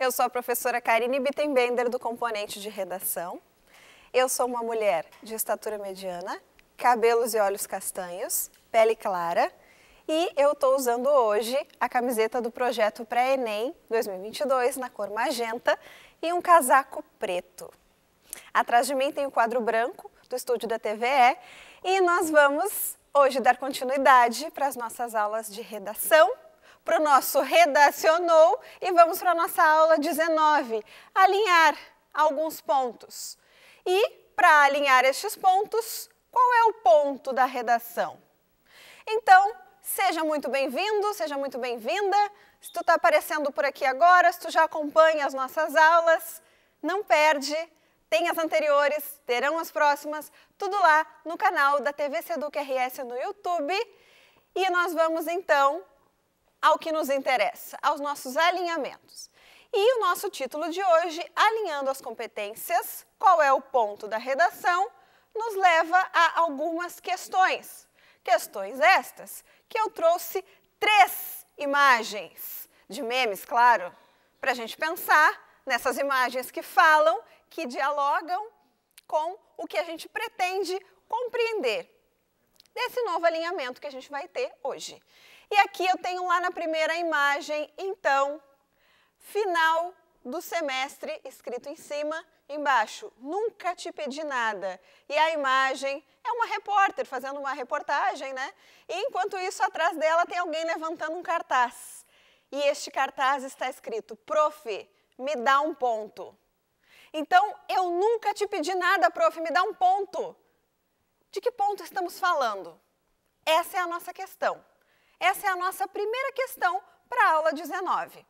Eu sou a professora Karine Bittenbender, do componente de redação. Eu sou uma mulher de estatura mediana, cabelos e olhos castanhos, pele clara. E eu estou usando hoje a camiseta do projeto Pré-ENEM 2022, na cor magenta, e um casaco preto. Atrás de mim tem o quadro branco do estúdio da TVE e nós vamos hoje dar continuidade para as nossas aulas de redação para o nosso Redacionou e vamos para a nossa aula 19, alinhar alguns pontos. E, para alinhar estes pontos, qual é o ponto da redação? Então, seja muito bem-vindo, seja muito bem-vinda. Se tu está aparecendo por aqui agora, se tu já acompanha as nossas aulas, não perde, tem as anteriores, terão as próximas, tudo lá no canal da TV Seduc RS no YouTube. E nós vamos então ao que nos interessa, aos nossos alinhamentos. E o nosso título de hoje, Alinhando as Competências, qual é o ponto da redação, nos leva a algumas questões. Questões estas que eu trouxe três imagens de memes, claro, para a gente pensar nessas imagens que falam, que dialogam com o que a gente pretende compreender desse novo alinhamento que a gente vai ter hoje. E aqui eu tenho lá na primeira imagem, então, final do semestre, escrito em cima, embaixo, nunca te pedi nada. E a imagem é uma repórter fazendo uma reportagem, né? E enquanto isso, atrás dela tem alguém levantando um cartaz. E este cartaz está escrito: Prof, me dá um ponto. Então, eu nunca te pedi nada, prof, me dá um ponto. De que ponto estamos falando? Essa é a nossa questão. Essa é a nossa primeira questão para a aula 19.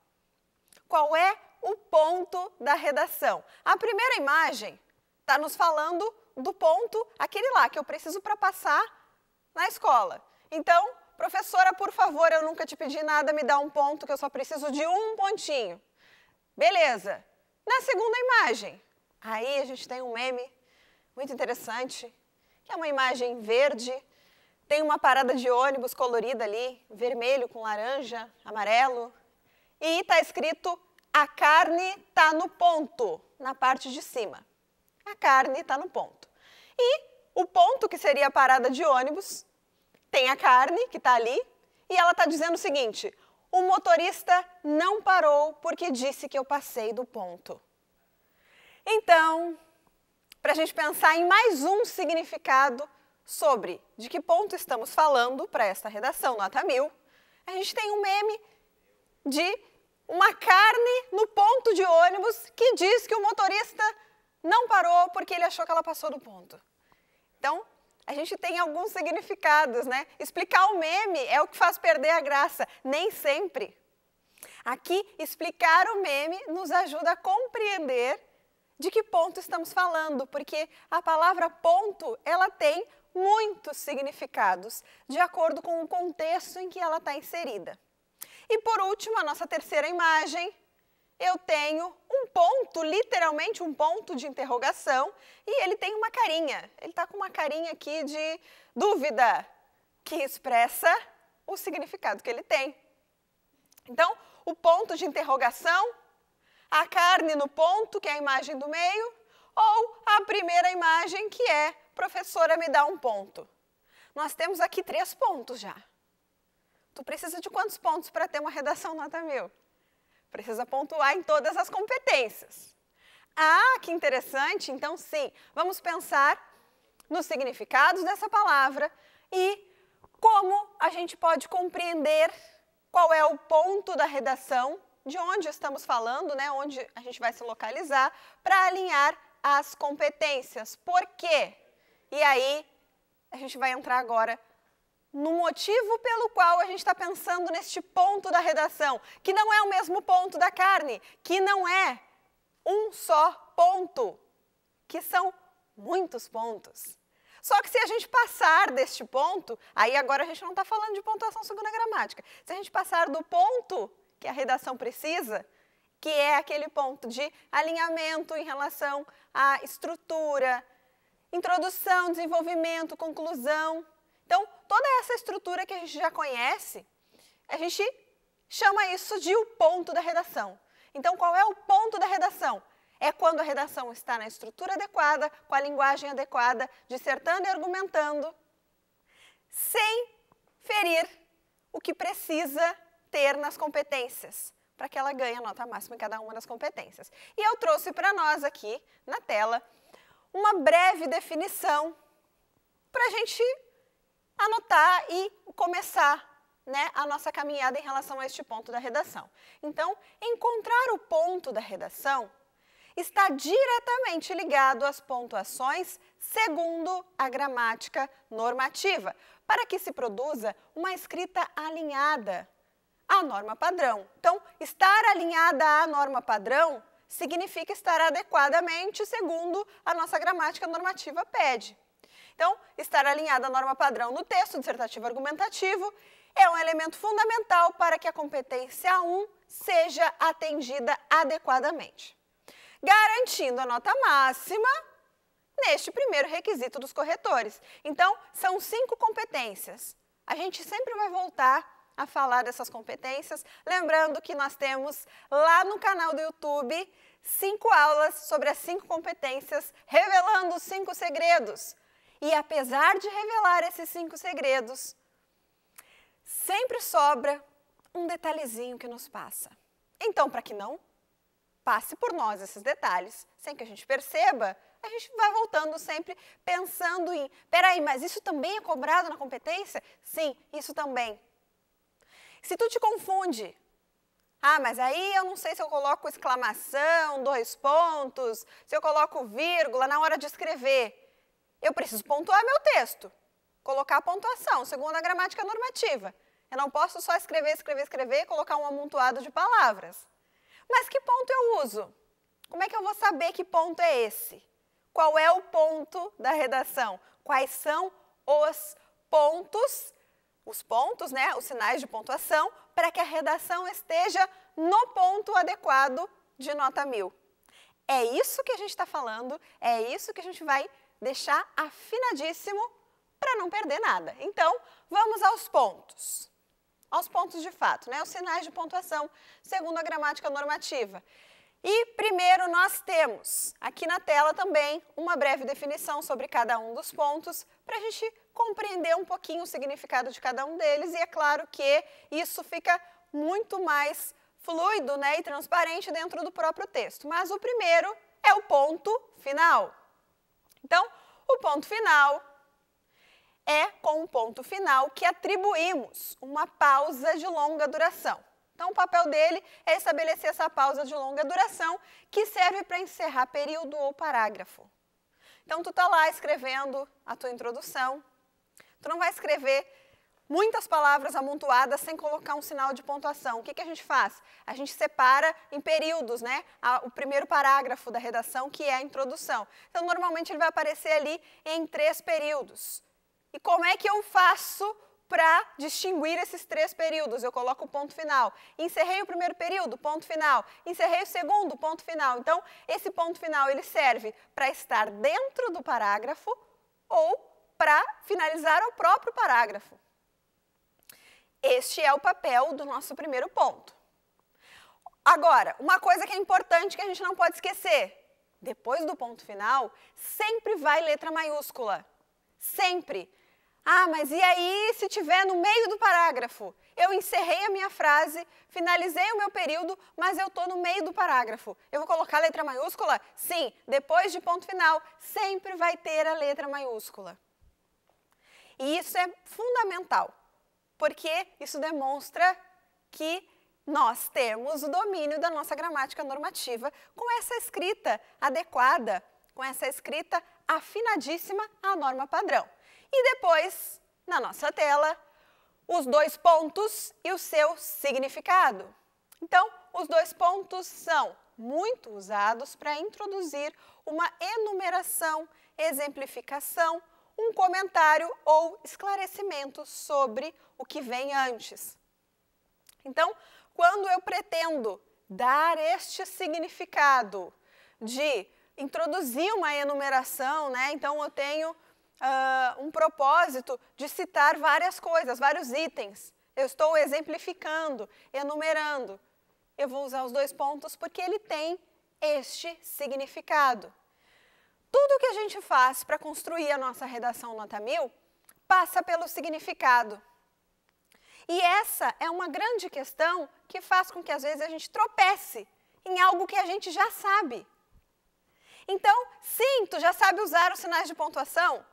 Qual é o ponto da redação? A primeira imagem está nos falando do ponto, aquele lá, que eu preciso para passar na escola. Então, professora, por favor, eu nunca te pedi nada, me dá um ponto, que eu só preciso de um pontinho. Beleza. Na segunda imagem, aí a gente tem um meme muito interessante, que é uma imagem verde tem uma parada de ônibus colorida ali, vermelho com laranja, amarelo. E está escrito: a carne está no ponto, na parte de cima. A carne está no ponto. E o ponto, que seria a parada de ônibus, tem a carne que está ali. E ela está dizendo o seguinte: o motorista não parou porque disse que eu passei do ponto. Então, para a gente pensar em mais um significado sobre de que ponto estamos falando para esta redação nota mil, a gente tem um meme de uma carne no ponto de ônibus que diz que o motorista não parou porque ele achou que ela passou do ponto. Então, a gente tem alguns significados, né? Explicar o meme é o que faz perder a graça, nem sempre. Aqui, explicar o meme nos ajuda a compreender de que ponto estamos falando, porque a palavra ponto, ela tem muitos significados, de acordo com o contexto em que ela está inserida. E por último, a nossa terceira imagem, eu tenho um ponto, literalmente um ponto de interrogação, e ele tem uma carinha. Ele está com uma carinha aqui de dúvida, que expressa o significado que ele tem. Então, o ponto de interrogação, a carne no ponto, que é a imagem do meio, ou a primeira imagem, que é Professora, me dá um ponto. Nós temos aqui três pontos já. Tu precisa de quantos pontos para ter uma redação nota mil? Precisa pontuar em todas as competências. Ah, que interessante! Então, sim, vamos pensar nos significados dessa palavra e como a gente pode compreender qual é o ponto da redação, de onde estamos falando, né, onde a gente vai se localizar, para alinhar as competências. Por quê? E aí, a gente vai entrar agora no motivo pelo qual a gente está pensando neste ponto da redação, que não é o mesmo ponto da carne, que não é um só ponto, que são muitos pontos. Só que se a gente passar deste ponto, aí agora a gente não está falando de pontuação segundo a gramática. Se a gente passar do ponto que a redação precisa, que é aquele ponto de alinhamento em relação à estrutura, introdução, desenvolvimento, conclusão. Então, toda essa estrutura que a gente já conhece, a gente chama isso de o ponto da redação. Então, qual é o ponto da redação? É quando a redação está na estrutura adequada, com a linguagem adequada, dissertando e argumentando, sem ferir o que precisa ter nas competências, para que ela ganhe a nota máxima em cada uma das competências. E eu trouxe para nós aqui na tela uma breve definição para a gente anotar e começar né, a nossa caminhada em relação a este ponto da redação. Então, encontrar o ponto da redação está diretamente ligado às pontuações segundo a gramática normativa, para que se produza uma escrita alinhada à norma padrão. Então, estar alinhada à norma padrão significa estar adequadamente segundo a nossa gramática normativa pede. Então, estar alinhada à norma padrão no texto dissertativo argumentativo é um elemento fundamental para que a competência 1 seja atendida adequadamente, garantindo a nota máxima neste primeiro requisito dos corretores. Então, são cinco competências. A gente sempre vai voltar a falar dessas competências. Lembrando que nós temos lá no canal do YouTube cinco aulas sobre as cinco competências, revelando os cinco segredos. E apesar de revelar esses cinco segredos, sempre sobra um detalhezinho que nos passa. Então, para que não passe por nós esses detalhes, sem que a gente perceba, a gente vai voltando sempre pensando em: peraí, mas isso também é cobrado na competência? Sim, isso também. Se tu te confunde, ah, mas aí eu não sei se eu coloco exclamação, dois pontos, se eu coloco vírgula na hora de escrever. Eu preciso pontuar meu texto, colocar a pontuação, segundo a gramática normativa. Eu não posso só escrever, escrever, escrever e colocar um amontoado de palavras. Mas que ponto eu uso? Como é que eu vou saber que ponto é esse? Qual é o ponto da redação? Quais são os pontos os pontos, né, os sinais de pontuação, para que a redação esteja no ponto adequado de nota mil. É isso que a gente está falando, é isso que a gente vai deixar afinadíssimo para não perder nada. Então, vamos aos pontos. Aos pontos de fato, né? Os sinais de pontuação segundo a gramática normativa. E primeiro nós temos aqui na tela também uma breve definição sobre cada um dos pontos para a gente compreender um pouquinho o significado de cada um deles. E é claro que isso fica muito mais fluido né, e transparente dentro do próprio texto. Mas o primeiro é o ponto final. Então, o ponto final é com o ponto final que atribuímos uma pausa de longa duração. Então, o papel dele é estabelecer essa pausa de longa duração que serve para encerrar período ou parágrafo. Então, tu está lá escrevendo a tua introdução. Tu não vai escrever muitas palavras amontoadas sem colocar um sinal de pontuação. O que, que a gente faz? A gente separa em períodos, né? O primeiro parágrafo da redação, que é a introdução. Então, normalmente ele vai aparecer ali em três períodos. E como é que eu faço para distinguir esses três períodos. Eu coloco o ponto final. Encerrei o primeiro período, ponto final. Encerrei o segundo, ponto final. Então, esse ponto final ele serve para estar dentro do parágrafo ou para finalizar o próprio parágrafo. Este é o papel do nosso primeiro ponto. Agora, uma coisa que é importante que a gente não pode esquecer. Depois do ponto final, sempre vai letra maiúscula. Sempre. Ah, mas e aí se tiver no meio do parágrafo? Eu encerrei a minha frase, finalizei o meu período, mas eu estou no meio do parágrafo. Eu vou colocar a letra maiúscula? Sim, depois de ponto final, sempre vai ter a letra maiúscula. E isso é fundamental, porque isso demonstra que nós temos o domínio da nossa gramática normativa com essa escrita adequada, com essa escrita afinadíssima à norma padrão. E depois, na nossa tela, os dois pontos e o seu significado. Então, os dois pontos são muito usados para introduzir uma enumeração, exemplificação, um comentário ou esclarecimento sobre o que vem antes. Então, quando eu pretendo dar este significado de introduzir uma enumeração, né? Então eu tenho uh, um propósito de citar várias coisas, vários itens. Eu estou exemplificando, enumerando. Eu vou usar os dois pontos porque ele tem este significado. Tudo o que a gente faz para construir a nossa redação nota mil passa pelo significado. E essa é uma grande questão que faz com que às vezes a gente tropece em algo que a gente já sabe. Então, sim, tu já sabe usar os sinais de pontuação?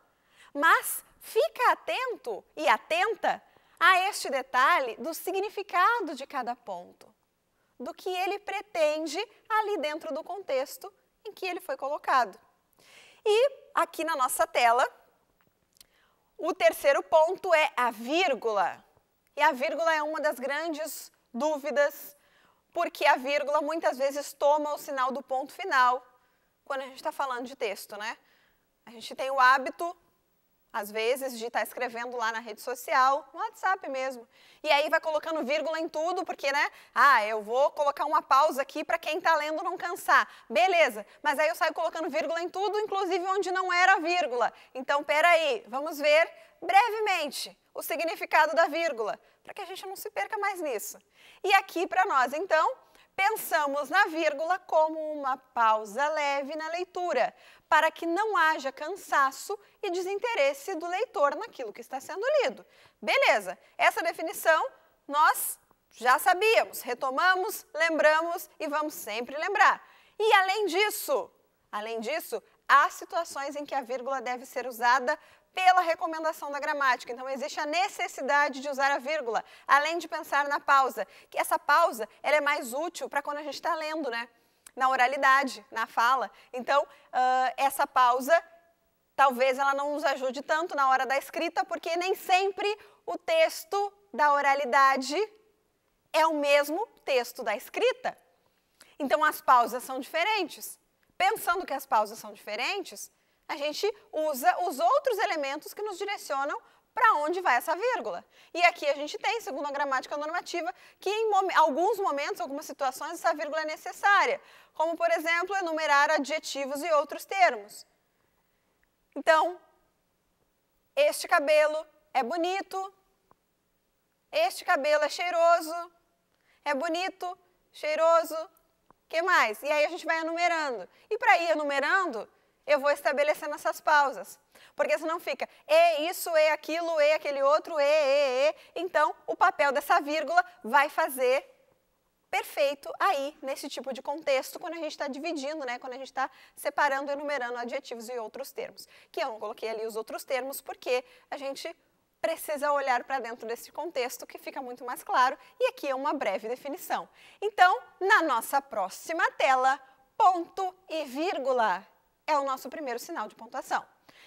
mas fica atento e atenta a este detalhe do significado de cada ponto, do que ele pretende ali dentro do contexto em que ele foi colocado. E aqui na nossa tela, o terceiro ponto é a vírgula. E a vírgula é uma das grandes dúvidas, porque a vírgula muitas vezes toma o sinal do ponto final quando a gente está falando de texto, né? A gente tem o hábito às vezes, de estar tá escrevendo lá na rede social, no WhatsApp mesmo. E aí vai colocando vírgula em tudo, porque, né? Ah, eu vou colocar uma pausa aqui para quem está lendo não cansar. Beleza, mas aí eu saio colocando vírgula em tudo, inclusive onde não era vírgula. Então, peraí, vamos ver brevemente o significado da vírgula, para que a gente não se perca mais nisso. E aqui para nós, então, Pensamos na vírgula como uma pausa leve na leitura, para que não haja cansaço e desinteresse do leitor naquilo que está sendo lido. Beleza, essa definição nós já sabíamos, retomamos, lembramos e vamos sempre lembrar. E além disso, além disso, há situações em que a vírgula deve ser usada pela recomendação da gramática. Então, existe a necessidade de usar a vírgula, além de pensar na pausa. Que essa pausa ela é mais útil para quando a gente está lendo, né? Na oralidade, na fala. Então, uh, essa pausa talvez ela não nos ajude tanto na hora da escrita, porque nem sempre o texto da oralidade é o mesmo texto da escrita. Então, as pausas são diferentes. Pensando que as pausas são diferentes, a gente usa os outros elementos que nos direcionam para onde vai essa vírgula. E aqui a gente tem, segundo a gramática normativa, que em mom alguns momentos, algumas situações, essa vírgula é necessária, como, por exemplo, enumerar adjetivos e outros termos. Então, este cabelo é bonito, este cabelo é cheiroso, é bonito, cheiroso, que mais? E aí a gente vai enumerando. E para ir enumerando, eu vou estabelecendo essas pausas. Porque senão fica e isso, e aquilo, e aquele outro, e, e, e. Então, o papel dessa vírgula vai fazer perfeito aí, nesse tipo de contexto, quando a gente está dividindo, né? quando a gente está separando, enumerando adjetivos e outros termos. Que eu não coloquei ali os outros termos, porque a gente precisa olhar para dentro desse contexto que fica muito mais claro. E aqui é uma breve definição. Então, na nossa próxima tela, ponto e vírgula é o nosso primeiro sinal de pontuação.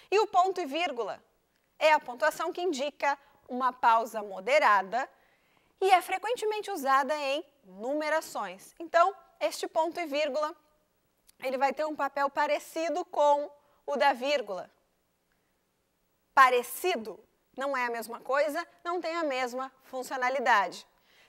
E o ponto e vírgula é a pontuação que indica uma pausa moderada e é frequentemente usada em numerações. Então, este ponto e vírgula, ele vai ter um papel parecido com o da vírgula. Parecido não é a mesma coisa, não tem a mesma funcionalidade.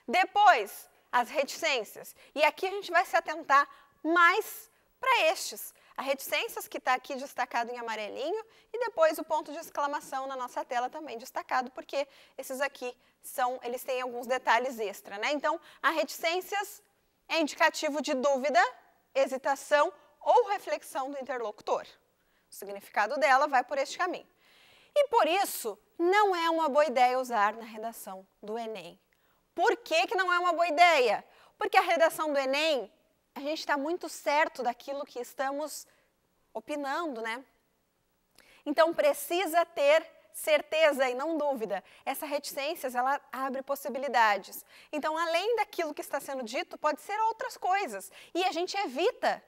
Depois, as reticências. E aqui a gente vai se atentar mais para estes, a reticências, que está aqui destacado em amarelinho, e depois o ponto de exclamação na nossa tela também destacado, porque esses aqui são, eles têm alguns detalhes extra, né? Então, a reticências é indicativo de dúvida, hesitação ou reflexão do interlocutor. O significado dela vai por este caminho. E por isso, não é uma boa ideia usar na redação do Enem. Por que, que não é uma boa ideia? Porque a redação do Enem a gente está muito certo daquilo que estamos opinando, né? Então precisa ter certeza e não dúvida. Essa reticências, ela abre possibilidades. Então, além daquilo que está sendo dito, pode ser outras coisas. E a gente evita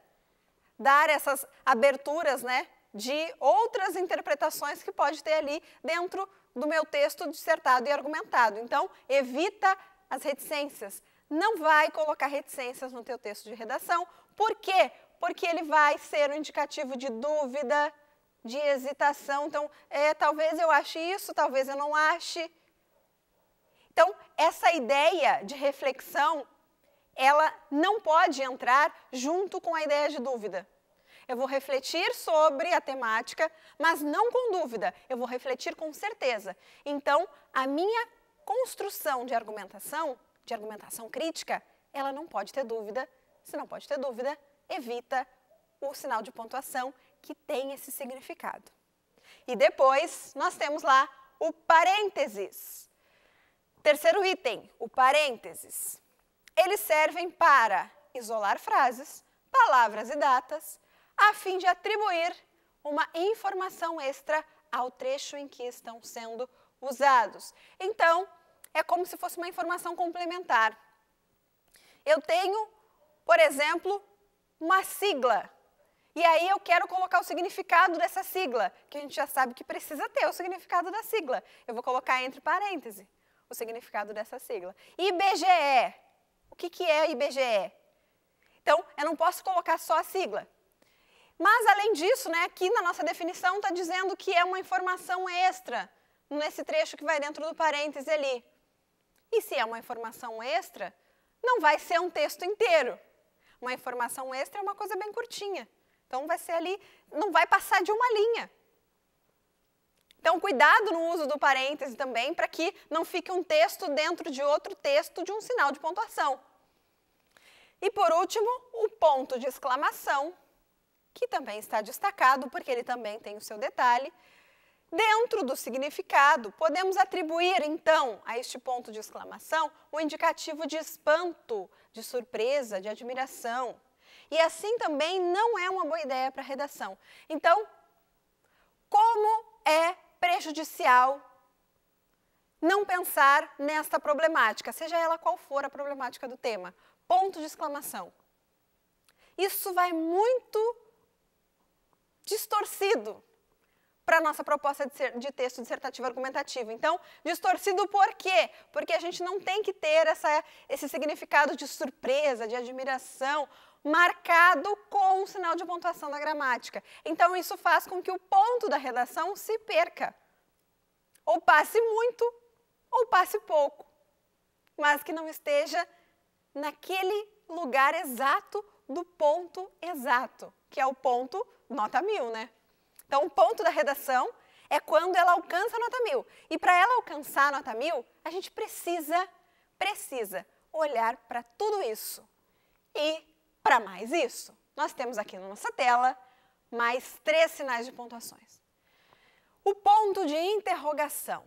dar essas aberturas, né, de outras interpretações que pode ter ali dentro do meu texto dissertado e argumentado. Então, evita as reticências, não vai colocar reticências no teu texto de redação. Por quê? Porque ele vai ser um indicativo de dúvida, de hesitação. Então, é, talvez eu ache isso, talvez eu não ache. Então, essa ideia de reflexão, ela não pode entrar junto com a ideia de dúvida. Eu vou refletir sobre a temática, mas não com dúvida, eu vou refletir com certeza. Então, a minha construção de argumentação de argumentação crítica, ela não pode ter dúvida. Se não pode ter dúvida, evita o sinal de pontuação que tem esse significado. E depois nós temos lá o parênteses. Terceiro item, o parênteses. Eles servem para isolar frases, palavras e datas, a fim de atribuir uma informação extra ao trecho em que estão sendo usados. Então, é como se fosse uma informação complementar. Eu tenho, por exemplo, uma sigla. E aí eu quero colocar o significado dessa sigla, que a gente já sabe que precisa ter o significado da sigla. Eu vou colocar entre parênteses o significado dessa sigla. IBGE. O que, que é IBGE? Então, eu não posso colocar só a sigla. Mas, além disso, né, aqui na nossa definição está dizendo que é uma informação extra nesse trecho que vai dentro do parêntese ali. E se é uma informação extra, não vai ser um texto inteiro. Uma informação extra é uma coisa bem curtinha. Então vai ser ali, não vai passar de uma linha. Então cuidado no uso do parêntese também para que não fique um texto dentro de outro texto de um sinal de pontuação. E por último, o ponto de exclamação, que também está destacado porque ele também tem o seu detalhe, Dentro do significado, podemos atribuir, então, a este ponto de exclamação o indicativo de espanto, de surpresa, de admiração. E assim também não é uma boa ideia para a redação. Então, como é prejudicial não pensar nesta problemática, seja ela qual for a problemática do tema? Ponto de exclamação. Isso vai muito distorcido para a nossa proposta de, ser, de, texto dissertativo argumentativo. Então, distorcido por quê? Porque a gente não tem que ter essa, esse significado de surpresa, de admiração, marcado com o um sinal de pontuação da gramática. Então, isso faz com que o ponto da redação se perca. Ou passe muito, ou passe pouco, mas que não esteja naquele lugar exato do ponto exato, que é o ponto nota mil, né? Então, o ponto da redação é quando ela alcança a nota mil. E para ela alcançar a nota mil, a gente precisa, precisa olhar para tudo isso. E para mais isso, nós temos aqui na nossa tela mais três sinais de pontuações. O ponto de interrogação.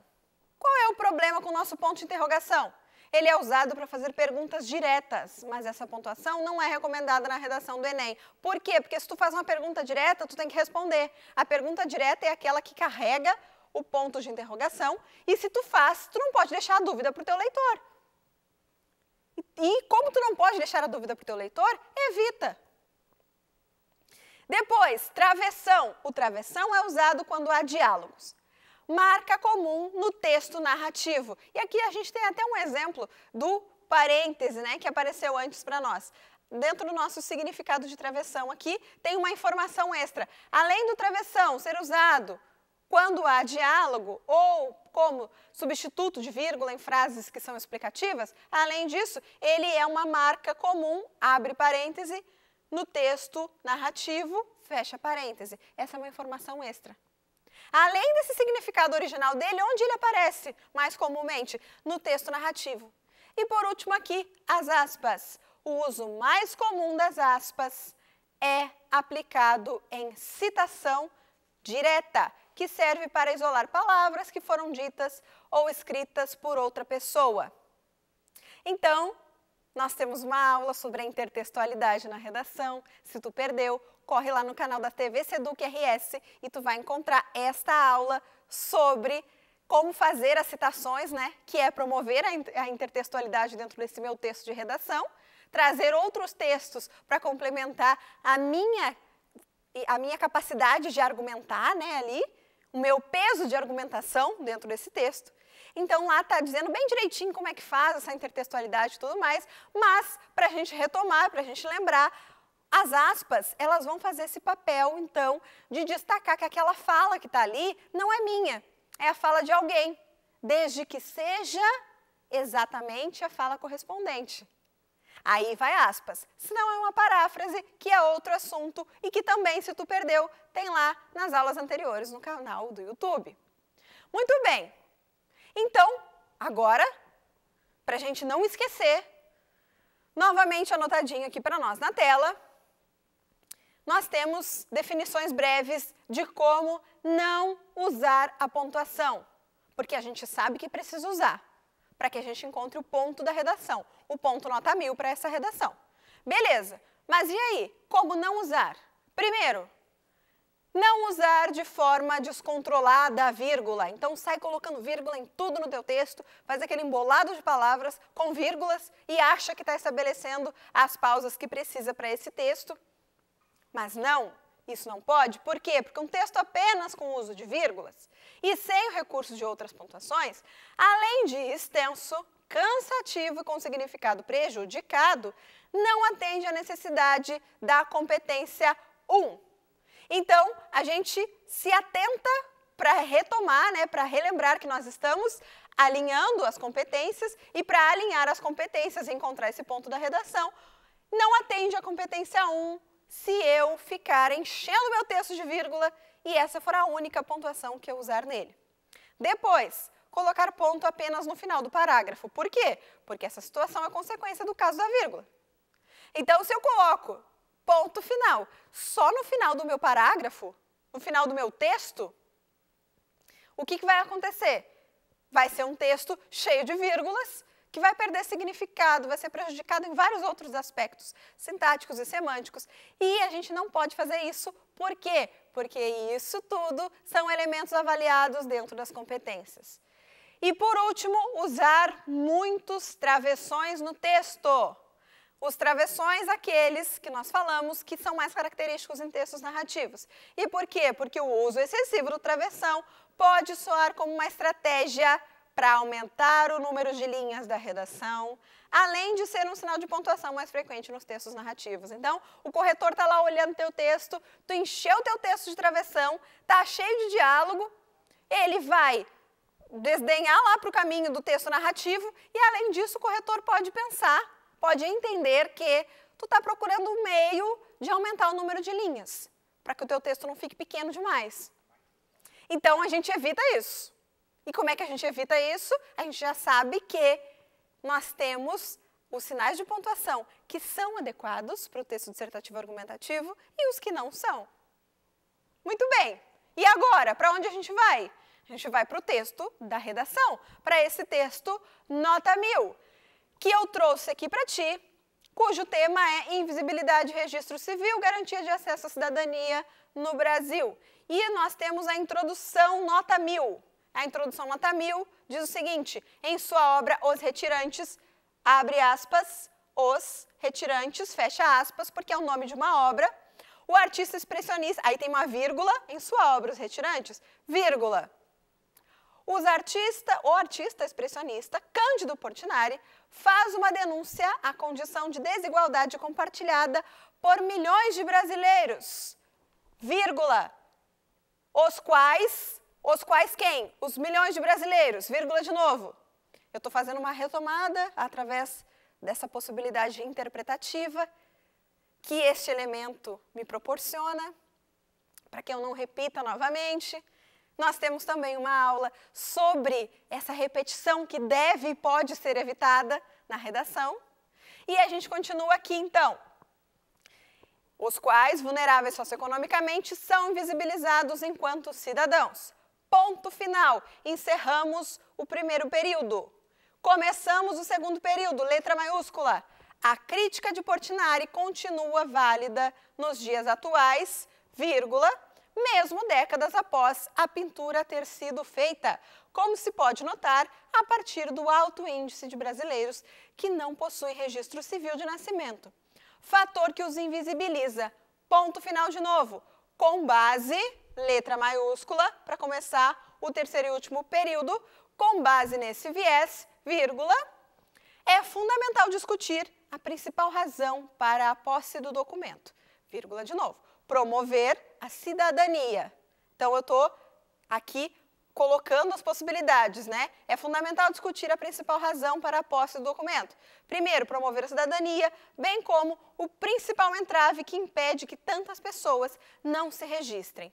Qual é o problema com o nosso ponto de interrogação? Ele é usado para fazer perguntas diretas, mas essa pontuação não é recomendada na redação do Enem. Por quê? Porque se tu faz uma pergunta direta, tu tem que responder. A pergunta direta é aquela que carrega o ponto de interrogação e se tu faz, tu não pode deixar a dúvida para o teu leitor. E como tu não pode deixar a dúvida para o teu leitor, evita. Depois, travessão. O travessão é usado quando há diálogos marca comum no texto narrativo. E aqui a gente tem até um exemplo do parêntese, né, que apareceu antes para nós. Dentro do nosso significado de travessão aqui, tem uma informação extra. Além do travessão ser usado quando há diálogo ou como substituto de vírgula em frases que são explicativas, além disso, ele é uma marca comum, abre parêntese, no texto narrativo, fecha parêntese. Essa é uma informação extra além desse significado original dele, onde ele aparece mais comumente? No texto narrativo. E por último aqui, as aspas. O uso mais comum das aspas é aplicado em citação direta, que serve para isolar palavras que foram ditas ou escritas por outra pessoa. Então, nós temos uma aula sobre a intertextualidade na redação. Se tu perdeu, corre lá no canal da TV Seduc RS e tu vai encontrar esta aula sobre como fazer as citações, né, que é promover a intertextualidade dentro desse meu texto de redação, trazer outros textos para complementar a minha a minha capacidade de argumentar, né, ali, o meu peso de argumentação dentro desse texto. Então lá está dizendo bem direitinho como é que faz essa intertextualidade e tudo mais, mas para a gente retomar, para a gente lembrar, as aspas, elas vão fazer esse papel, então, de destacar que aquela fala que está ali não é minha, é a fala de alguém, desde que seja exatamente a fala correspondente. Aí vai aspas. Se não é uma paráfrase, que é outro assunto e que também, se tu perdeu, tem lá nas aulas anteriores no canal do YouTube. Muito bem. Então, agora, para a gente não esquecer, novamente anotadinho aqui para nós na tela, nós temos definições breves de como não usar a pontuação, porque a gente sabe que precisa usar para que a gente encontre o ponto da redação, o ponto nota mil para essa redação. Beleza, mas e aí? Como não usar? Primeiro, não usar de forma descontrolada a vírgula. Então sai colocando vírgula em tudo no teu texto, faz aquele embolado de palavras com vírgulas e acha que está estabelecendo as pausas que precisa para esse texto. Mas não, isso não pode. Por quê? Porque um texto apenas com o uso de vírgulas e sem o recurso de outras pontuações, além de extenso, cansativo e com significado prejudicado, não atende à necessidade da competência 1. Então, a gente se atenta para retomar, né, para relembrar que nós estamos alinhando as competências e para alinhar as competências e encontrar esse ponto da redação, não atende à competência 1, se eu ficar enchendo meu texto de vírgula e essa for a única pontuação que eu usar nele. Depois, colocar ponto apenas no final do parágrafo. Por quê? Porque essa situação é consequência do caso da vírgula. Então, se eu coloco ponto final só no final do meu parágrafo, no final do meu texto, o que, que vai acontecer? Vai ser um texto cheio de vírgulas, que vai perder significado, vai ser prejudicado em vários outros aspectos sintáticos e semânticos. E a gente não pode fazer isso, por quê? Porque isso tudo são elementos avaliados dentro das competências. E por último, usar muitos travessões no texto. Os travessões, aqueles que nós falamos, que são mais característicos em textos narrativos. E por quê? Porque o uso excessivo do travessão pode soar como uma estratégia para aumentar o número de linhas da redação, além de ser um sinal de pontuação mais frequente nos textos narrativos. Então, o corretor está lá olhando teu texto, tu encheu teu texto de travessão, tá cheio de diálogo, ele vai desdenhar lá para o caminho do texto narrativo e, além disso, o corretor pode pensar, pode entender que tu está procurando um meio de aumentar o número de linhas, para que o teu texto não fique pequeno demais. Então, a gente evita isso. E como é que a gente evita isso? A gente já sabe que nós temos os sinais de pontuação que são adequados para o texto dissertativo argumentativo e os que não são. Muito bem. E agora, para onde a gente vai? A gente vai para o texto da redação, para esse texto nota mil, que eu trouxe aqui para ti, cujo tema é Invisibilidade e Registro Civil, Garantia de Acesso à Cidadania no Brasil. E nós temos a introdução nota mil a introdução Nota 1000 diz o seguinte: em sua obra, Os Retirantes, abre aspas, Os Retirantes, fecha aspas, porque é o nome de uma obra. O artista expressionista, aí tem uma vírgula em sua obra, Os Retirantes, vírgula. Os artista, o artista expressionista Cândido Portinari faz uma denúncia à condição de desigualdade compartilhada por milhões de brasileiros, vírgula, os quais os quais quem? Os milhões de brasileiros, vírgula de novo. Eu estou fazendo uma retomada através dessa possibilidade interpretativa que este elemento me proporciona, para que eu não repita novamente. Nós temos também uma aula sobre essa repetição que deve e pode ser evitada na redação. E a gente continua aqui então. Os quais, vulneráveis socioeconomicamente, são invisibilizados enquanto cidadãos. Ponto final. Encerramos o primeiro período. Começamos o segundo período, letra maiúscula. A crítica de Portinari continua válida nos dias atuais, vírgula, mesmo décadas após a pintura ter sido feita, como se pode notar a partir do alto índice de brasileiros que não possuem registro civil de nascimento. Fator que os invisibiliza. Ponto final de novo. Com base letra maiúscula, para começar o terceiro e último período. Com base nesse viés, vírgula, é fundamental discutir a principal razão para a posse do documento. Vírgula de novo. Promover a cidadania. Então, eu estou aqui colocando as possibilidades, né? É fundamental discutir a principal razão para a posse do documento. Primeiro, promover a cidadania, bem como o principal entrave que impede que tantas pessoas não se registrem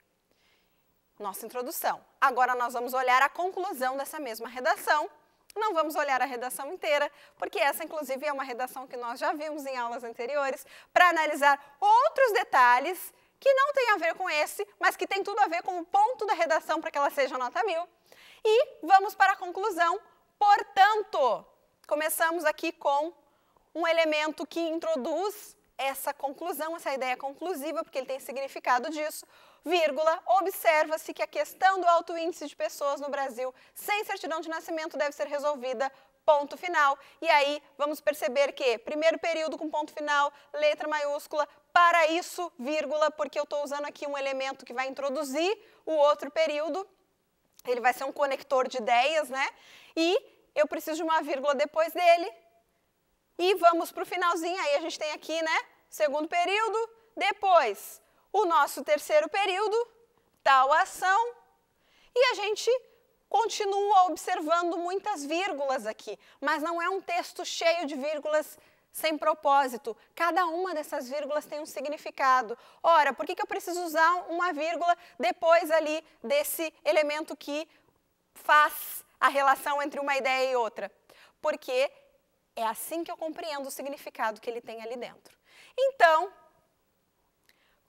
nossa introdução. Agora nós vamos olhar a conclusão dessa mesma redação. Não vamos olhar a redação inteira, porque essa, inclusive, é uma redação que nós já vimos em aulas anteriores, para analisar outros detalhes que não tem a ver com esse, mas que tem tudo a ver com o ponto da redação para que ela seja nota mil. E vamos para a conclusão. Portanto, começamos aqui com um elemento que introduz essa conclusão, essa ideia conclusiva, porque ele tem significado disso, vírgula, observa-se que a questão do alto índice de pessoas no Brasil sem certidão de nascimento deve ser resolvida ponto final. E aí vamos perceber que primeiro período com ponto final, letra maiúscula, para isso, vírgula, porque eu estou usando aqui um elemento que vai introduzir o outro período. Ele vai ser um conector de ideias, né? E eu preciso de uma vírgula depois dele, e vamos para o finalzinho, aí a gente tem aqui, né? Segundo período, depois o nosso terceiro período, tal ação, e a gente continua observando muitas vírgulas aqui, mas não é um texto cheio de vírgulas sem propósito. Cada uma dessas vírgulas tem um significado. Ora, por que, que eu preciso usar uma vírgula depois ali desse elemento que faz a relação entre uma ideia e outra? Porque é assim que eu compreendo o significado que ele tem ali dentro. Então,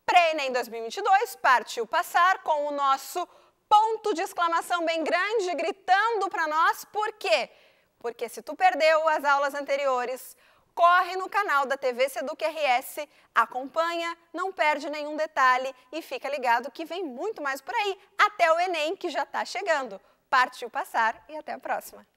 Pré-ENEM 2022 partiu passar com o nosso ponto de exclamação bem grande, gritando para nós por quê? Porque se tu perdeu as aulas anteriores, corre no canal da TV Seduc RS, acompanha, não perde nenhum detalhe e fica ligado que vem muito mais por aí, até o Enem que já está chegando. Partiu passar e até a próxima!